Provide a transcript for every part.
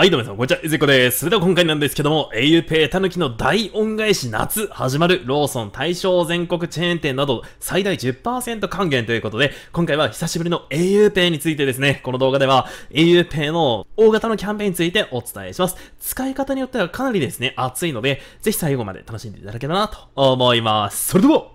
はい、どうも皆さん、こんにちは、いずこです。それでは今回なんですけども、auPay たぬきの大恩返し夏始まるローソン対象全国チェーン店など最大10%還元ということで、今回は久しぶりの auPay についてですね、この動画では auPay の大型のキャンペーンについてお伝えします。使い方によってはかなりですね、熱いので、ぜひ最後まで楽しんでいただけたらなと思います。それでは、行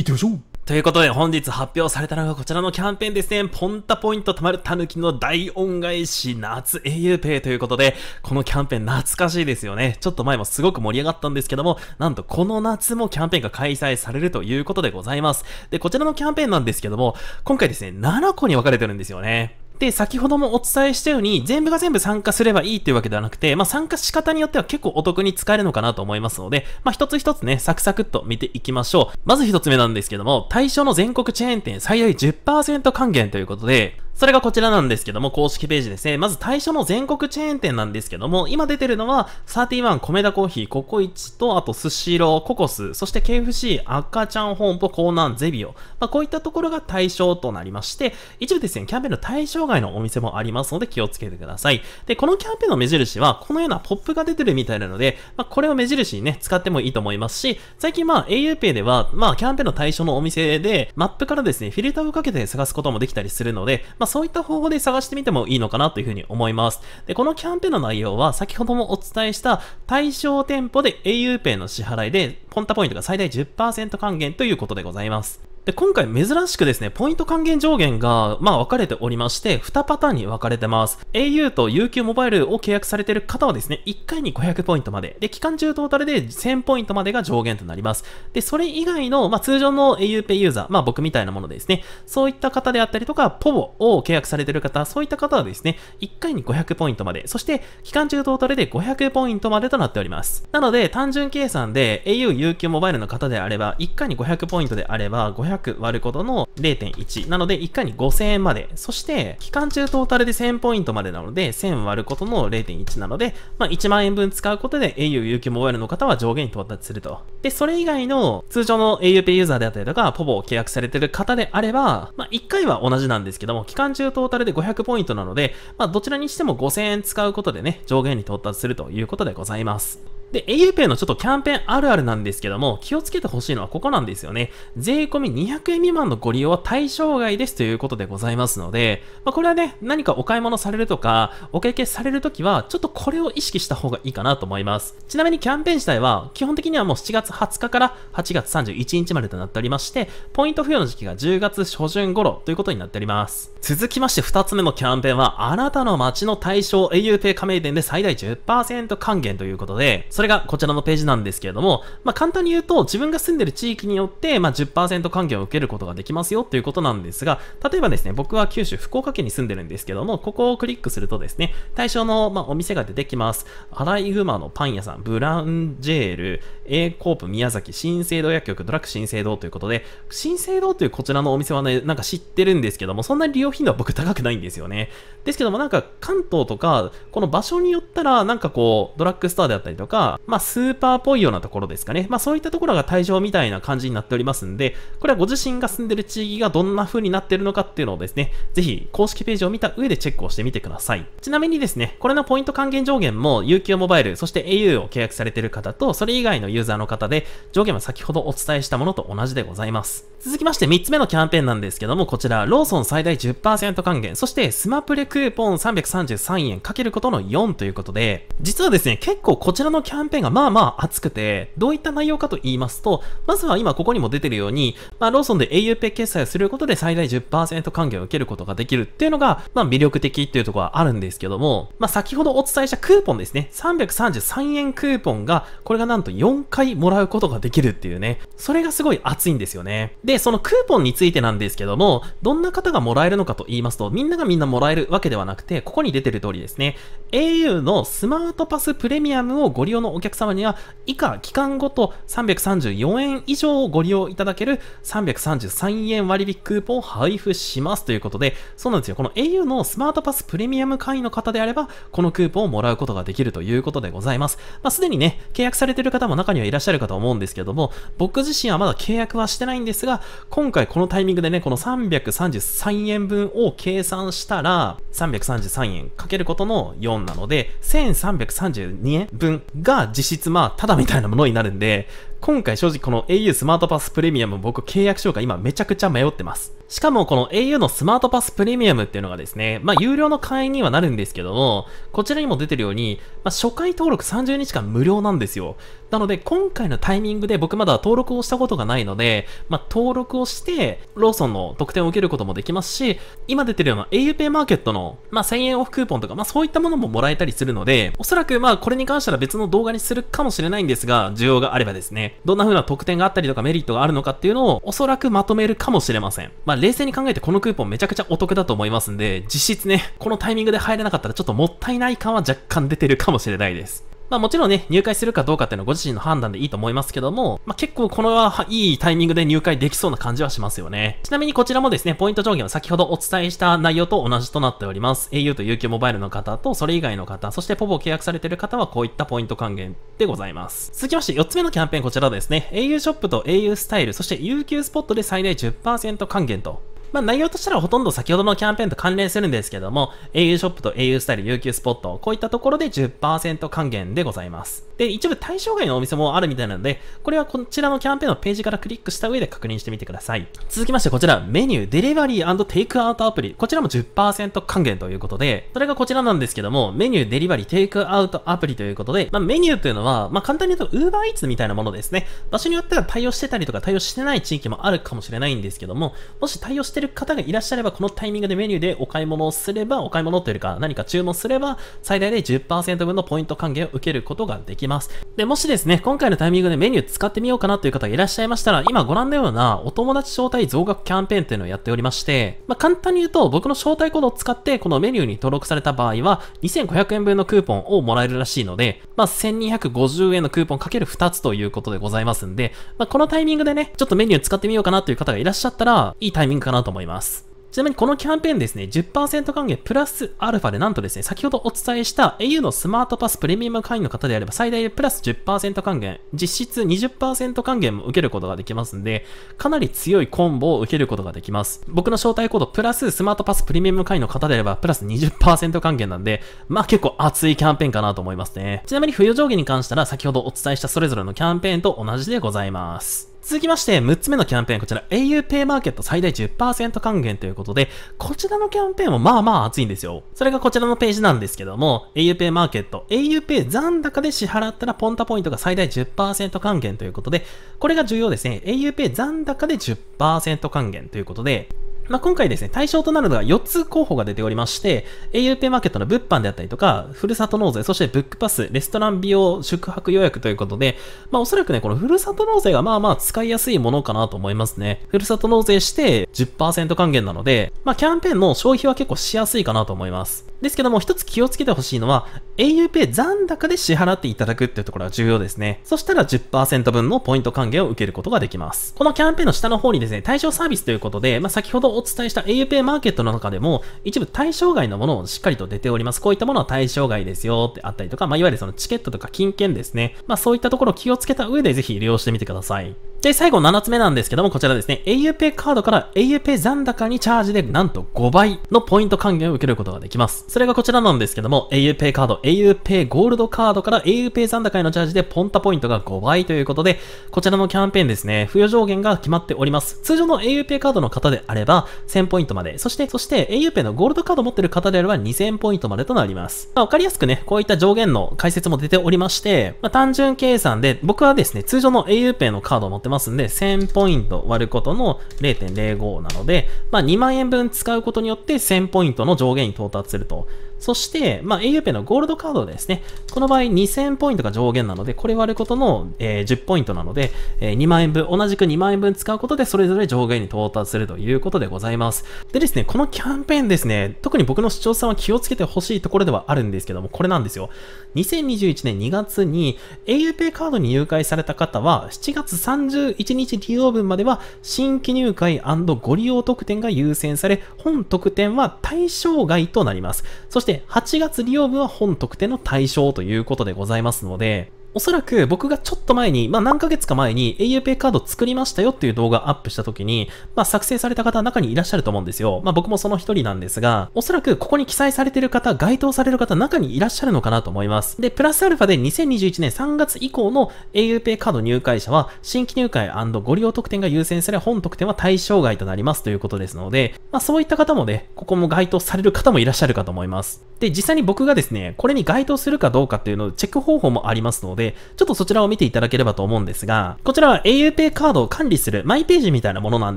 ってみましょうということで本日発表されたのがこちらのキャンペーンですね。ポンタポイント貯まるたぬきの大恩返し夏英雄ペイということで、このキャンペーン懐かしいですよね。ちょっと前もすごく盛り上がったんですけども、なんとこの夏もキャンペーンが開催されるということでございます。で、こちらのキャンペーンなんですけども、今回ですね、7個に分かれてるんですよね。で、先ほどもお伝えしたように、全部が全部参加すればいいっていうわけではなくて、まあ、参加仕方によっては結構お得に使えるのかなと思いますので、まあ、一つ一つね、サクサクっと見ていきましょう。まず一つ目なんですけども、対象の全国チェーン店最大10%還元ということで、それがこちらなんですけども、公式ページですね。まず対象の全国チェーン店なんですけども、今出てるのは、31、米田コーヒー、ココイチと、あと、スシロー、ココス、そして KFC、赤ちゃん本舗、コーナン、ゼビオ。まあ、こういったところが対象となりまして、一部ですね、キャンペーンの対象外のお店もありますので気をつけてください。で、このキャンペーンの目印は、このようなポップが出てるみたいなので、まあ、これを目印にね、使ってもいいと思いますし、最近まあ、auPay では、まあ、キャンペーンの対象のお店で、マップからですね、フィルターをかけて探すこともできたりするので、まあ、そういった方法で探してみてもいいのかなというふうに思います。で、このキャンペーンの内容は先ほどもお伝えした対象店舗で auPay の支払いでポンタポイントが最大10%還元ということでございます。で、今回珍しくですね、ポイント還元上限が、まあ分かれておりまして、2パターンに分かれてます。au と UQ モバイルを契約されている方はですね、1回に500ポイントまで。で、期間中トータルで1000ポイントまでが上限となります。で、それ以外の、まあ通常の auPay ユーザー、まあ僕みたいなものですね、そういった方であったりとか、ポボを契約されている方、そういった方はですね、1回に500ポイントまで、そして期間中トータルで500ポイントまでとなっております。なので、単純計算で au、UQ モバイルの方であれば、1回に500ポイントであれば、500 7割ることの0.1。なので、1回に5000円まで。そして、期間中トータルで1000ポイントまでなので、1000割ることの0.1なので、まあ、1万円分使うことで au、有給モバイルの方は上限に到達すると。で、それ以外の通常の aupay ユーザーであったりとか、ポボを契約されてる方であれば、まあ、1回は同じなんですけども、期間中トータルで500ポイントなので、まあ、どちらにしても5000円使うことでね、上限に到達するということでございます。で、auPay のちょっとキャンペーンあるあるなんですけども、気をつけてほしいのはここなんですよね。税込み200円未満のご利用は対象外ですということでございますので、まあ、これはね、何かお買い物されるとか、お経験されるときは、ちょっとこれを意識した方がいいかなと思います。ちなみにキャンペーン自体は、基本的にはもう7月20日から8月31日までとなっておりまして、ポイント付与の時期が10月初旬頃ということになっております。続きまして2つ目のキャンペーンは、あなたの街の対象 auPay 加盟店で最大10%還元ということで、そそれがこちらのページなんですけれども、まあ、簡単に言うと、自分が住んでる地域によって、まあ、10%還元を受けることができますよということなんですが、例えばですね、僕は九州福岡県に住んでるんですけども、ここをクリックするとですね、対象の、まあ、お店が出てきます。アライグマのパン屋さん、ブラウンジェール、A コープ宮崎、新生堂薬局、ドラッグ新生堂ということで、新生堂というこちらのお店はね、なんか知ってるんですけども、そんな利用頻度は僕高くないんですよね。ですけどもなんか関東とか、この場所によったら、なんかこう、ドラッグストアであったりとか、まあ、スーパーっぽいようなところですかね。まあ、そういったところが退場みたいな感じになっておりますんで、これはご自身が住んでる地域がどんな風になってるのかっていうのをですね、ぜひ公式ページを見た上でチェックをしてみてください。ちなみにですね、これのポイント還元上限も UQ モバイル、そして au を契約されてる方と、それ以外のユーザーの方で、上限は先ほどお伝えしたものと同じでございます。続きまして3つ目のキャンペーンなんですけども、こちら、ローソン最大10%還元、そしてスマプレクーポン333円かけることの4ということで、実はですね、結構こちらのキャンペーンキャンペーンがまあまあ熱くて、どういった内容かと言いますと、まずは今ここにも出てるように、まあ、ローソンで auPay 決済をすることで最大10%還元を受けることができるっていうのが、まあ魅力的っていうところはあるんですけども、まあ先ほどお伝えしたクーポンですね、333円クーポンが、これがなんと4回もらうことができるっていうね、それがすごい熱いんですよね。で、そのクーポンについてなんですけども、どんな方がもらえるのかと言いますと、みんながみんなもらえるわけではなくて、ここに出てる通りですね、au のスマートパスプレミアムをご利用のお客様には、以下期間ごと334円以上をご利用いただける333円割引クーポンを配布しますということで、そうなんですよ。この au のスマートパスプレミアム会員の方であれば、このクーポンをもらうことができるということでございます。まあ、すでにね、契約されてる方も中にはいらっしゃるかと思うんですけども、僕自身はまだ契約はしてないんですが、今回このタイミングでね、この333円分を計算したら、333円かけることの4なので、1332円分がが実質まあ、ただみたいなものになるんで、今回正直この au スマートパスプレミアム僕契約しようか今めちゃくちゃ迷ってます。しかもこの au のスマートパスプレミアムっていうのがですね、まあ有料の会員にはなるんですけども、こちらにも出てるように、まあ初回登録30日間無料なんですよ。なので今回のタイミングで僕まだ登録をしたことがないので、まあ登録をして、ローソンの特典を受けることもできますし、今出てるような auPay マーケットの、まあ1000円オフクーポンとか、まあそういったものももらえたりするので、おそらくまあこれに関しては別の動画にするかもしれないんですが、需要があればですね、どんな風な特典があったりとかメリットがあるのかっていうのを、おそらくまとめるかもしれません。まあ、冷静に考えてこのクーポンめちゃくちゃお得だと思いますんで、実質ね、このタイミングで入れなかったらちょっともったいない感は若干出てるかもしれないです。まあもちろんね、入会するかどうかっていうのはご自身の判断でいいと思いますけども、まあ結構このはいいタイミングで入会できそうな感じはしますよね。ちなみにこちらもですね、ポイント上限は先ほどお伝えした内容と同じとなっております。au と UQ モバイルの方とそれ以外の方、そしてポ o を契約されている方はこういったポイント還元でございます。続きまして4つ目のキャンペーンこちらですね、au ショップと au スタイル、そして UQ スポットで最大10%還元とまあ、内容としてはほとんど先ほどのキャンペーンと関連するんですけども、au ショップと au スタイル UQ スポット、こういったところで10%還元でございます。で、一部対象外のお店もあるみたいなので、これはこちらのキャンペーンのページからクリックした上で確認してみてください。続きましてこちら、メニュー、デリバリーテイクアウトアプリ、こちらも10%還元ということで、それがこちらなんですけども、メニュー、デリバリー、テイクアウトアプリということで、まあ、メニューというのは、まあ、簡単に言うと UberEats みたいなものですね。場所によっては対応してたりとか対応してない地域もあるかもしれないんですけども、もし対応してる方がいらっしゃれば、このタイミングでメニューでお買い物をすれば、お買い物というか何か注文すれば、最大で10%分のポイント還元を受けることができます。で、もしですね、今回のタイミングでメニュー使ってみようかなという方がいらっしゃいましたら、今ご覧のようなお友達招待増額キャンペーンというのをやっておりまして、まあ、簡単に言うと、僕の招待コードを使って、このメニューに登録された場合は、2500円分のクーポンをもらえるらしいので、まあ、1250円のクーポンかける2つということでございますんで、まあ、このタイミングでね、ちょっとメニュー使ってみようかなという方がいらっしゃったら、いいタイミングかなと思います。ちなみにこのキャンペーンですね、10%還元プラスアルファでなんとですね、先ほどお伝えした au のスマートパスプレミアム会員の方であれば最大でプラス10%還元、実質20%還元も受けることができますんで、かなり強いコンボを受けることができます。僕の招待コードプラススマートパスプレミアム会員の方であればプラス20%還元なんで、まあ結構熱いキャンペーンかなと思いますね。ちなみに付与上限に関したら先ほどお伝えしたそれぞれのキャンペーンと同じでございます。続きまして、6つ目のキャンペーン、こちら auPay マーケット最大10%還元ということで、こちらのキャンペーンもまあまあ熱いんですよ。それがこちらのページなんですけども、auPay マーケット、auPay 残高で支払ったらポンタポイントが最大10%還元ということで、これが重要ですね。auPay 残高で10%還元ということで、まあ、今回ですね、対象となるのが4つ候補が出ておりまして、auPay マーケットの物販であったりとか、ふるさと納税、そしてブックパス、レストラン美容、宿泊予約ということで、まあ、おそらくね、このふるさと納税がまあまあ使いやすいものかなと思いますね。ふるさと納税して10%還元なので、まあ、キャンペーンの消費は結構しやすいかなと思います。ですけども、一つ気をつけてほしいのは、auPay 残高で支払っていただくっていうところが重要ですね。そしたら10%分のポイント還元を受けることができます。このキャンペーンの下の方にですね、対象サービスということで、まあ、先ほどお伝えした aupay マーケットの中でも、一部対象外のものをしっかりと出ております。こういったものは対象外ですよってあったりとか、まあ、いわゆるそのチケットとか金券ですね。まあ、そういったところを気をつけた上でぜひ利用してみてください。で、最後7つ目なんですけども、こちらですね、auPay カードから auPay 残高にチャージでなんと5倍のポイント還元を受けることができます。それがこちらなんですけども、auPay カード、auPay ゴールドカードから auPay 残高へのチャージでポンタポイントが5倍ということで、こちらのキャンペーンですね、付与上限が決まっております。通常の auPay カードの方であれば、1000ポイントまで、そして、そして auPay のゴールドカード持ってる方であれば2000ポイントまでとなります。まあ、わかりやすくね、こういった上限の解説も出ておりまして、まあ、単純計算で、僕はですね、通常の auPay のカードを持ってますんで、1000ポイント割ることの0.05なので、まあ、2万円分使うことによって1000ポイントの上限に到達すると。そして、まあ、a u p のゴールドカードですね。この場合2000ポイントが上限なので、これ割ることの、えー、10ポイントなので、えー、2万円分、同じく2万円分使うことで、それぞれ上限に到達するということでございます。でですね、このキャンペーンですね、特に僕の視聴者さんは気をつけてほしいところではあるんですけども、これなんですよ。2021年2月に a u p カードに入会された方は、7月31日利用分までは、新規入会ご利用特典が優先され、本特典は対象外となります。そしてして8月利用分は本特典の対象ということでございますので、おそらく僕がちょっと前に、まあ何ヶ月か前に auPay カード作りましたよっていう動画アップした時に、まあ作成された方中にいらっしゃると思うんですよ。まあ僕もその一人なんですが、おそらくここに記載されてる方、該当される方中にいらっしゃるのかなと思います。で、プラスアルファで2021年3月以降の auPay カード入会者は、新規入会ご利用特典が優先され、本特典は対象外となりますということですので、まあそういった方もね、ここも該当される方もいらっしゃるかと思います。で、実際に僕がですね、これに該当するかどうかっていうのをチェック方法もありますので、で、ちょっとそちらを見ていただければと思うんですが、こちらは auPay カードを管理するマイページみたいなものなん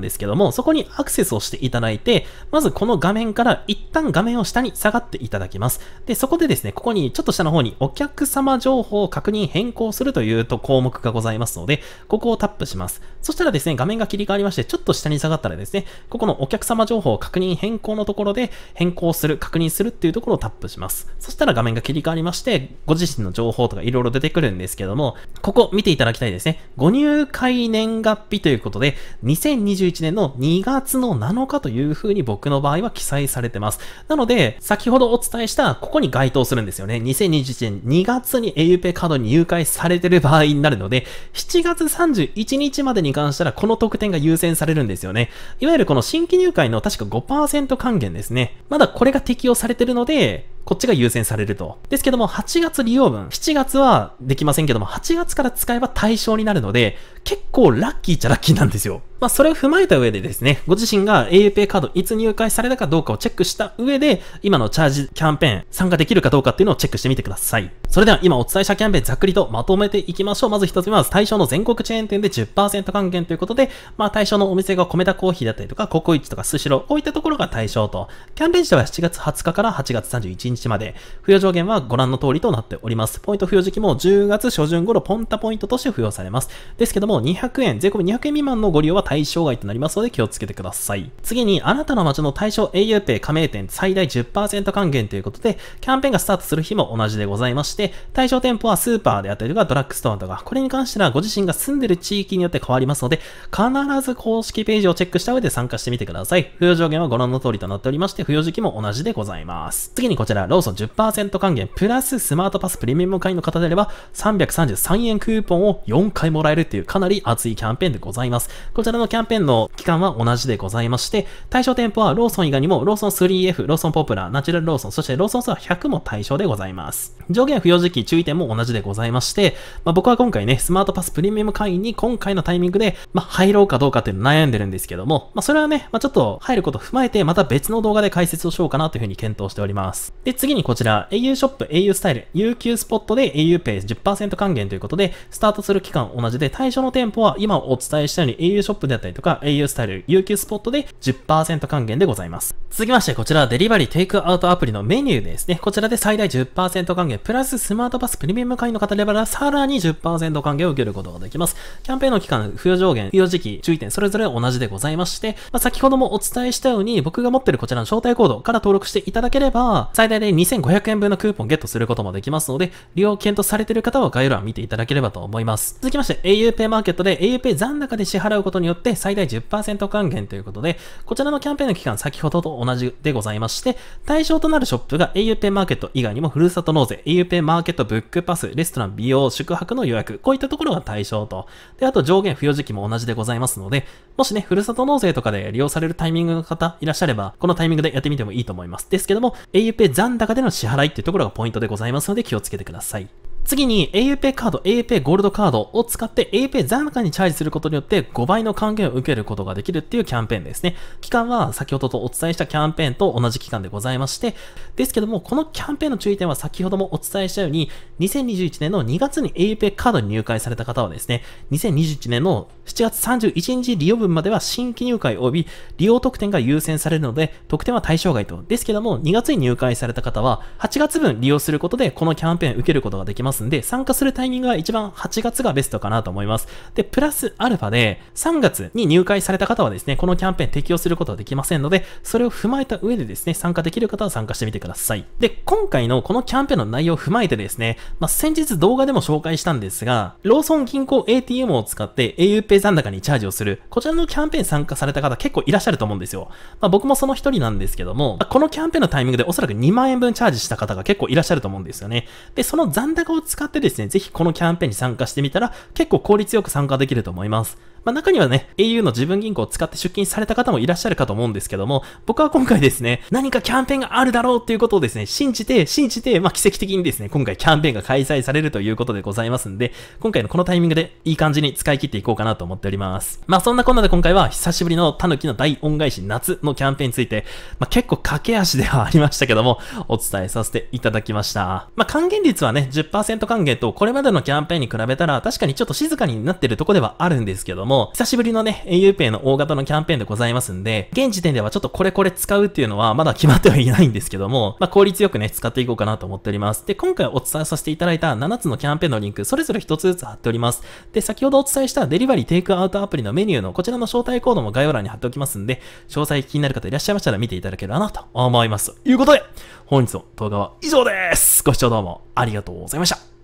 ですけども、そこにアクセスをしていただいて、まずこの画面から一旦画面を下に下がっていただきます。で、そこでですね、ここにちょっと下の方にお客様情報を確認変更するというと項目がございますので、ここをタップします。そしたらですね、画面が切り替わりまして、ちょっと下に下がったらですね、ここのお客様情報を確認変更のところで、変更する、確認するっていうところをタップします。そしたら画面が切り替わりまして、ご自身の情報とか色々出てくるんんですけども、ここ見ていただきたいですね。ご入会年月日ということで、2021年の2月の7日というふうに僕の場合は記載されてます。なので、先ほどお伝えした、ここに該当するんですよね。2021年2月に a u p a カードに入会されてる場合になるので、7月31日までに関したらこの特典が優先されるんですよね。いわゆるこの新規入会の確か5%還元ですね。まだこれが適用されてるので、こっちが優先されると。ですけども、8月利用分、7月はできませんけども、8月から使えば対象になるので、結構ラッキーっちゃラッキーなんですよ。まあ、それを踏まえた上でですね、ご自身が auPay カードいつ入会されたかどうかをチェックした上で、今のチャージキャンペーン参加できるかどうかっていうのをチェックしてみてください。それでは今お伝えしたキャンペーンざっくりとまとめていきましょう。まず一つ目は対象の全国チェーン店で10%還元ということで、まあ対象のお店が米田コーヒーだったりとか、ココイチとかスシロー、こういったところが対象と。キャンペーン自体は7月20日から8月31日まで、付与上限はご覧の通りとなっております。ポイント付与時期も10月初旬頃ポンタポイントとして付与されます。ですけども、200円、税込200円未満のご利用は対象外となりますので気をつけてください。次に、あなたの街の対象 auPay 加盟店最大10%還元ということで、キャンペーンがスタートする日も同じでございまして、対象店舗はスーパーであったりとかドラッグストアとか、これに関してはご自身が住んでる地域によって変わりますので、必ず公式ページをチェックした上で参加してみてください。付与上限はご覧の通りとなっておりまして、付与時期も同じでございます。次にこちら、ローソン10%還元プラススマートパスプレミアム会員の方であれば、333円クーポンを4回もらえるっていうかなり熱いキャンペーンでございます。こちられのキャンペーンの期間は同じでございまして、対象店舗はローソン以外にも、ローソン 3F、ローソンポプラ、ナチュラルローソン、そしてローソンスは100も対象でございます。上限不要時期注意点も同じでございまして、まあ、僕は今回ね、スマートパスプレミアム会員に今回のタイミングで、まあ、入ろうかどうかっていうの悩んでるんですけども、まあ、それはね、まあ、ちょっと入ることを踏まえて、また別の動画で解説をしようかなというふうに検討しております。で、次にこちら、au ショップ、au スタイル、UQ スポットで a u ペ a y 1 0還元ということで、スタートする期間同じで、対象の店舗は今お伝えしたように au ショッププであったりとか、au スタイル、UQ スポットで10%還元でございます。続きまして、こちらはデリバリーテイクアウトアプリのメニューですね。こちらで最大10%還元、プラススマートパスプレミアム会員の方であれば、さらに10%還元を受けることができます。キャンペーンの期間、付与上限、付与時期、注意点、それぞれ同じでございまして、まあ、先ほどもお伝えしたように、僕が持ってるこちらの招待コードから登録していただければ、最大で2500円分のクーポンゲットすることもできますので、利用検討されている方は概要欄見ていただければと思います。続きまして、auPay マーケットで auPay 残高で支払うことによって、って最大10%還元ということで、こちらのキャンペーンの期間先ほどと同じでございまして、対象となるショップが auPay マーケット以外にもふるさと納税、auPay マーケットブックパス、レストラン、美容、宿泊の予約、こういったところが対象と。で、あと上限付与時期も同じでございますので、もしね、ふるさと納税とかで利用されるタイミングの方いらっしゃれば、このタイミングでやってみてもいいと思います。ですけども、auPay 残高での支払いっていうところがポイントでございますので気をつけてください。次に auPay カード、auPay ゴールドカードを使って auPay 残高にチャージすることによって5倍の還元を受けることができるっていうキャンペーンですね。期間は先ほどとお伝えしたキャンペーンと同じ期間でございまして、ですけども、このキャンペーンの注意点は先ほどもお伝えしたように、2021年の2月に auPay カードに入会された方はですね、2021年の7月31日利用分までは新規入会及び利用特典が優先されるので、特典は対象外と。ですけども、2月に入会された方は、8月分利用することでこのキャンペーン受けることができます。ますんで、参加するタイミングは一番8月がベストかなと思います。で、プラスアルファで、3月に入会された方はですね、このキャンペーン適用することはできませんので、それを踏まえた上でですね、参加できる方は参加してみてください。で、今回のこのキャンペーンの内容を踏まえてですね、まあ、先日動画でも紹介したんですが、ローソン銀行 ATM を使って auPay 残高にチャージをする、こちらのキャンペーン参加された方結構いらっしゃると思うんですよ。まあ、僕もその一人なんですけども、このキャンペーンのタイミングでおそらく2万円分チャージした方が結構いらっしゃると思うんですよね。で、その残高を使ってですね、ぜひこのキャンペーンに参加してみたら結構効率よく参加できると思います。まあ、中にはね、au の自分銀行を使って出金された方もいらっしゃるかと思うんですけども、僕は今回ですね、何かキャンペーンがあるだろうっていうことをですね、信じて、信じて、まあ、奇跡的にですね、今回キャンペーンが開催されるということでございますんで、今回のこのタイミングでいい感じに使い切っていこうかなと思っております。まあ、そんなこんなで今回は久しぶりのタヌキの大恩返し夏のキャンペーンについて、まあ、結構駆け足ではありましたけども、お伝えさせていただきました。まあ、還元率はね、10%還元とこれまでのキャンペーンに比べたら確かにちょっと静かになってるとこではあるんですけども、も、久しぶりのね、auPay の大型のキャンペーンでございますんで、現時点ではちょっとこれこれ使うっていうのはまだ決まってはいないんですけども、まあ、効率よくね、使っていこうかなと思っております。で、今回お伝えさせていただいた7つのキャンペーンのリンク、それぞれ1つずつ貼っております。で、先ほどお伝えしたデリバリーテイクアウトアプリのメニューのこちらの招待コードも概要欄に貼っておきますんで、詳細気になる方いらっしゃいましたら見ていただければなと思います。ということで、本日の動画は以上です。ご視聴どうもありがとうございました。